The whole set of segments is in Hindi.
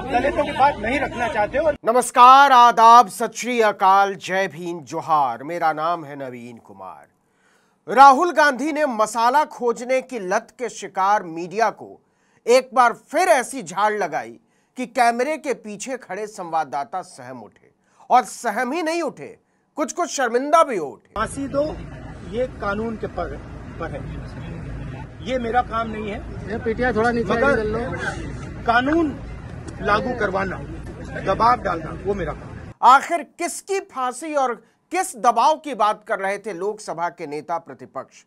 आप दलितों की बात नहीं रखना चाहते हो नमस्कार आदाब सत श्री अकाल जय भीम जोहार मेरा नाम है नवीन कुमार राहुल गांधी ने मसाला खोजने की लत के शिकार मीडिया को एक बार फिर ऐसी झाड़ लगाई कि कैमरे के पीछे खड़े संवाददाता सहम उठे और सहम ही नहीं उठे कुछ कुछ शर्मिंदा भी उठे फांसी दो ये कानून के पर, पर है ये मेरा काम नहीं है पीटिया थोड़ा नीचे कानून लागू करवाना दबाव डालना वो मेरा आखिर किसकी फांसी और किस दबाव की बात कर रहे थे लोकसभा के नेता प्रतिपक्ष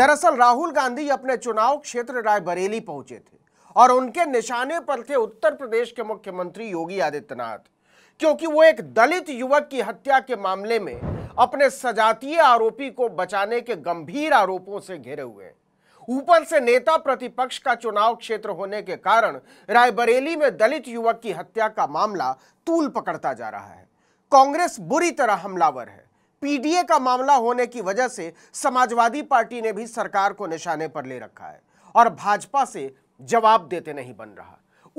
दरअसल राहुल गांधी अपने चुनाव क्षेत्र रायबरेली पहुंचे थे और उनके निशाने पर थे उत्तर प्रदेश के मुख्यमंत्री योगी आदित्यनाथ क्योंकि वो एक दलित युवक की हत्या के मामले में अपने सजातीय आरोपी को बचाने के गंभीर आरोपों से घिरे हुए हैं ऊपर से नेता प्रतिपक्ष का चुनाव क्षेत्र होने के कारण रायबरेली में दलित युवक की हत्या का मामला तूल पकड़ता जा रहा है कांग्रेस बुरी तरह हमलावर है पीडीए का मामला होने की वजह से समाजवादी पार्टी ने भी सरकार को निशाने पर ले रखा है और भाजपा से जवाब देते नहीं बन रहा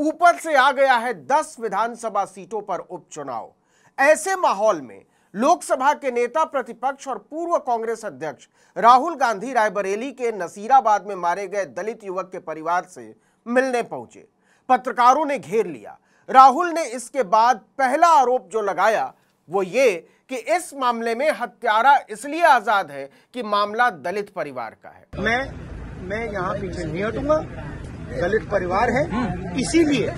ऊपर से आ गया है दस विधानसभा सीटों पर उपचुनाव ऐसे माहौल में लोकसभा के नेता प्रतिपक्ष और पूर्व कांग्रेस अध्यक्ष राहुल गांधी रायबरेली के नसीराबाद में मारे गए दलित युवक के परिवार से मिलने पहुंचे पत्रकारों ने घेर लिया राहुल ने इसके बाद पहला आरोप जो लगाया वो ये कि इस मामले में हत्यारा इसलिए आजाद है कि मामला दलित परिवार का है मैं मैं यहाँ पीछे नहीं हटूंगा दलित परिवार है इसीलिए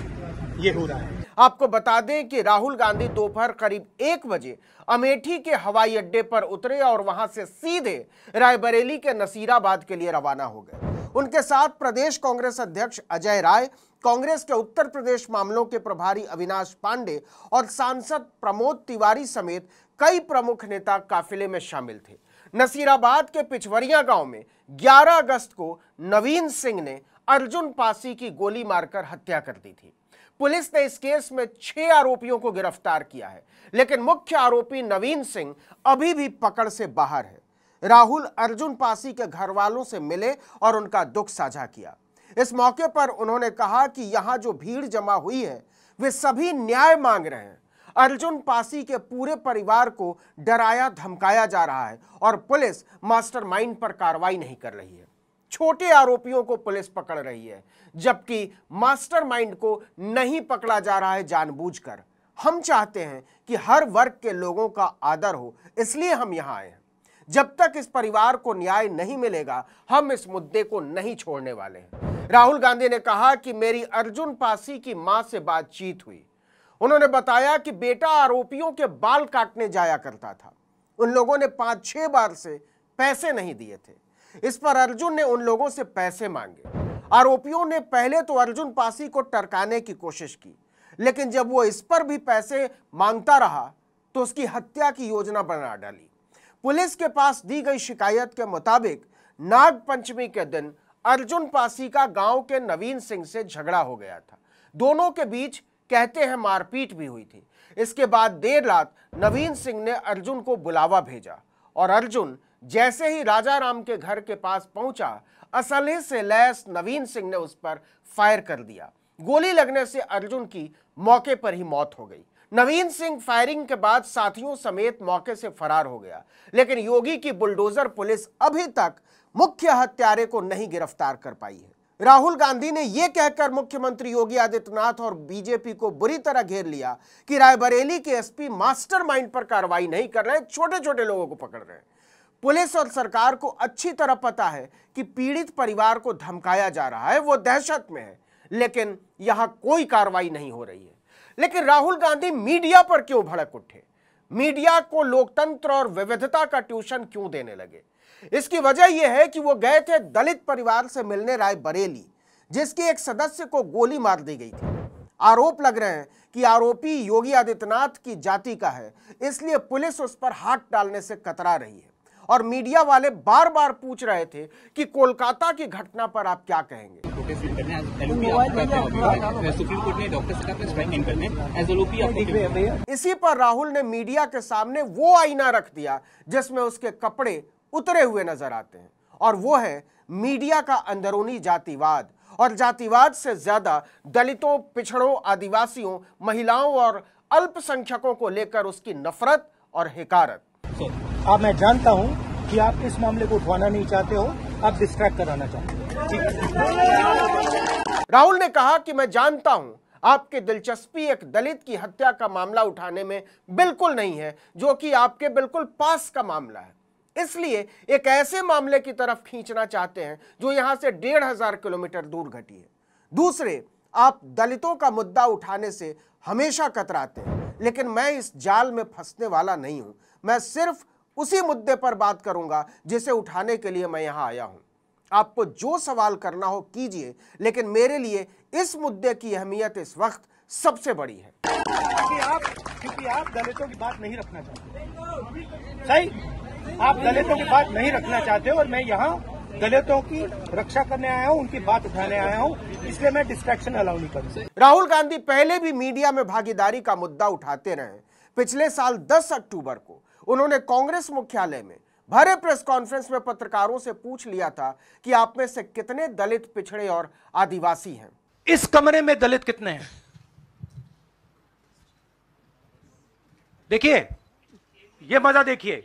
ये हो रहा है आपको बता दें कि राहुल गांधी दोपहर करीब एक बजे अमेठी के हवाई अड्डे पर उतरे और वहां से सीधे रायबरेली के नसीराबाद के लिए रवाना हो गए उनके साथ प्रदेश कांग्रेस अध्यक्ष अजय राय कांग्रेस के उत्तर प्रदेश मामलों के प्रभारी अविनाश पांडे और सांसद प्रमोद तिवारी समेत कई प्रमुख नेता काफिले में शामिल थे नसीराबाद के पिछवरिया गांव में 11 अगस्त को नवीन सिंह ने अर्जुन पासी की गोली मारकर हत्या कर दी थी पुलिस ने इस केस में छह आरोपियों को गिरफ्तार किया है लेकिन मुख्य आरोपी नवीन सिंह अभी भी पकड़ से बाहर है राहुल अर्जुन पासी के घर वालों से मिले और उनका दुख साझा किया इस मौके पर उन्होंने कहा कि यहां जो भीड़ जमा हुई है वे सभी न्याय मांग रहे हैं अर्जुन पासी के पूरे परिवार को डराया धमकाया जा रहा है और पुलिस मास्टरमाइंड पर कार्रवाई नहीं कर रही है छोटे आरोपियों को पुलिस पकड़ रही है जबकि मास्टरमाइंड को नहीं पकड़ा जा रहा है जानबूझकर हम चाहते हैं कि हर वर्ग के लोगों का आदर हो इसलिए हम यहां आए हैं जब तक इस परिवार को न्याय नहीं मिलेगा हम इस मुद्दे को नहीं छोड़ने वाले हैं राहुल गांधी ने कहा कि मेरी अर्जुन पासी की मां से बातचीत हुई उन्होंने बताया कि बेटा आरोपियों के बाल काटने जाया करता था उन लोगों ने पांच छह बार से पैसे नहीं दिए थे इस पर अर्जुन ने उन लोगों से पैसे मांगे आरोपियों ने पहले तो अर्जुन पासी को टरकाने की कोशिश की लेकिन जब वो इस पर भी पैसे मांगता रहा तो उसकी हत्या की योजना बना डाली पुलिस के पास दी गई शिकायत के मुताबिक नाग पंचमी के दिन अर्जुन पासी का गांव के नवीन सिंह से झगड़ा हो गया था दोनों के बीच कहते हैं मारपीट भी हुई थी इसके बाद देर रात नवीन सिंह ने अर्जुन को बुलावा भेजा और अर्जुन जैसे ही राजा राम के घर के पास पहुंचा असलहे से लैस नवीन सिंह ने उस पर फायर कर दिया गोली लगने से अर्जुन की मौके पर ही मौत हो गई नवीन सिंह फायरिंग के बाद साथियों समेत मौके से फरार हो गया लेकिन योगी की बुलडोजर पुलिस अभी तक मुख्य हत्यारे को नहीं गिरफ्तार कर पाई है राहुल गांधी ने यह कह कहकर मुख्यमंत्री योगी आदित्यनाथ और बीजेपी को बुरी तरह घेर लिया कि रायबरेली के एसपी मास्टरमाइंड पर कार्रवाई नहीं कर रहे छोटे छोटे लोगों को पकड़ रहे हैं पुलिस और सरकार को अच्छी तरह पता है कि पीड़ित परिवार को धमकाया जा रहा है वो दहशत में है लेकिन यहां कोई कार्रवाई नहीं हो रही है लेकिन राहुल गांधी मीडिया पर क्यों भड़क उठे मीडिया को लोकतंत्र और विविधता का ट्यूशन क्यों देने लगे इसकी वजह यह है कि वो गए थे दलित परिवार से मिलने राय बरेली जिसके एक सदस्य को गोली मार दी गई थी आरोप लग रहे हैं कि आरोपी योगी आदित्यनाथ की जाति का है इसलिए पुलिस उस पर हाथ डालने से कतरा रही है और मीडिया वाले बार बार पूछ रहे थे कि कोलकाता की घटना पर आप क्या कहेंगे इसी पर राहुल ने मीडिया के सामने वो आईना रख दिया जिसमें उसके कपड़े उतरे हुए नजर आते हैं और वो है मीडिया का अंदरूनी जातिवाद और जातिवाद से ज्यादा दलितों पिछड़ों आदिवासियों महिलाओं और अल्पसंख्यकों को लेकर उसकी नफरत और हिकारत अब मैं जानता हूं कि आप इस मामले को उठवाना नहीं चाहते हो आप डिस्ट्रैक्ट कराना चाहते हो राहुल ने कहा कि मैं जानता हूं आपके दिलचस्पी एक दलित की हत्या का मामला उठाने में बिल्कुल नहीं है जो कि आपके बिल्कुल पास का मामला है इसलिए एक ऐसे मामले की तरफ खींचना चाहते हैं जो यहां से डेढ़ हजार किलोमीटर दूर घटी है दूसरे आप दलितों का मुद्दा उठाने से हमेशा कतराते हैं लेकिन मैं इस जाल में फंसने वाला नहीं हूं मैं सिर्फ उसी मुद्दे पर बात करूंगा जिसे उठाने के लिए मैं यहां आया हूं आपको जो सवाल करना हो कीजिए लेकिन मेरे लिए इस मुद्दे की अहमियत इस वक्त सबसे बड़ी है आप क्योंकि आप दलितों की बात नहीं रखना चाहते सही आप दलितों की बात नहीं रखना चाहते और मैं यहाँ दलितों की रक्षा करने आया हूँ उनकी बात उठाने आया हूँ इसलिए मैं डिस्ट्रेक्शन अलाउ नहीं करूँ राहुल गांधी पहले भी मीडिया में भागीदारी का मुद्दा उठाते रहे पिछले साल 10 अक्टूबर को उन्होंने कांग्रेस मुख्यालय में भरे प्रेस कॉन्फ्रेंस में पत्रकारों से पूछ लिया था कि आप में से कितने दलित पिछड़े और आदिवासी हैं इस कमरे में दलित कितने हैं देखिए ये मजा देखिए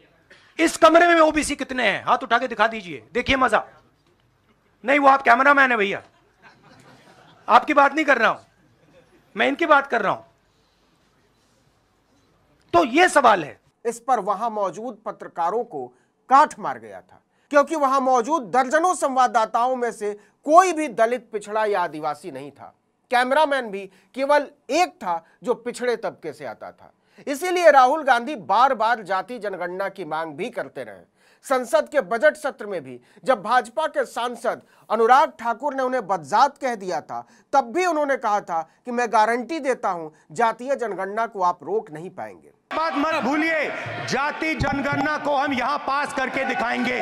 इस कमरे में ओबीसी कितने हैं हाथ उठा के दिखा दीजिए देखिए मजा नहीं वो आप कैमरा मैन है भैया आपकी बात नहीं कर रहा हूं मैं इनकी बात कर रहा हूं तो ये सवाल है इस पर वहां मौजूद पत्रकारों को काट मार गया था क्योंकि वहां मौजूद दर्जनों संवाददाताओं में से कोई भी दलित पिछड़ा या आदिवासी नहीं था कैमरामैन भी केवल एक था जो पिछड़े तबके से आता था इसीलिए राहुल गांधी बार बार जाति जनगणना की मांग भी करते रहे संसद के बजट सत्र में भी जब भाजपा के सांसद अनुराग ठाकुर ने उन्हें बदजात कह दिया था तब भी उन्होंने कहा था कि मैं गारंटी देता हूं जातीय जनगणना को आप रोक नहीं पाएंगे बात मत भूलिए जाति जनगणना को हम यहाँ पास करके दिखाएंगे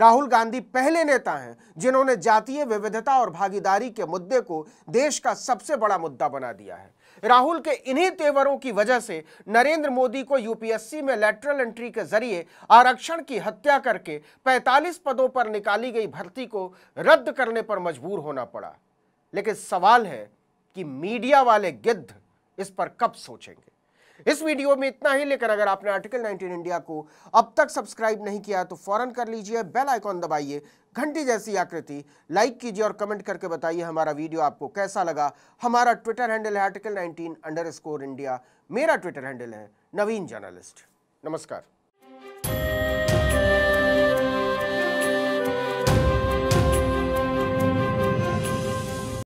राहुल गांधी पहले नेता हैं जिन्होंने जातीय विविधता और भागीदारी के मुद्दे को देश का सबसे बड़ा मुद्दा बना दिया है राहुल के इन्हीं तेवरों की वजह से नरेंद्र मोदी को यूपीएससी में लेटरल एंट्री के जरिए आरक्षण की हत्या करके 45 पदों पर निकाली गई भर्ती को रद्द करने पर मजबूर होना पड़ा लेकिन सवाल है कि मीडिया वाले गिद्ध इस पर कब सोचेंगे इस वीडियो में इतना ही लेकर अगर आपने आर्टिकल 19 इंडिया को अब तक सब्सक्राइब नहीं किया तो फौरन कर लीजिए बेल आइकॉन दबाइए घंटी जैसी आकृति लाइक कीजिए और कमेंट करके बताइए हमारा वीडियो आपको कैसा लगा हमारा ट्विटर हैंडल है आर्टिकल नाइनटीन इंडिया मेरा ट्विटर हैंडल है नवीन जर्नलिस्ट नमस्कार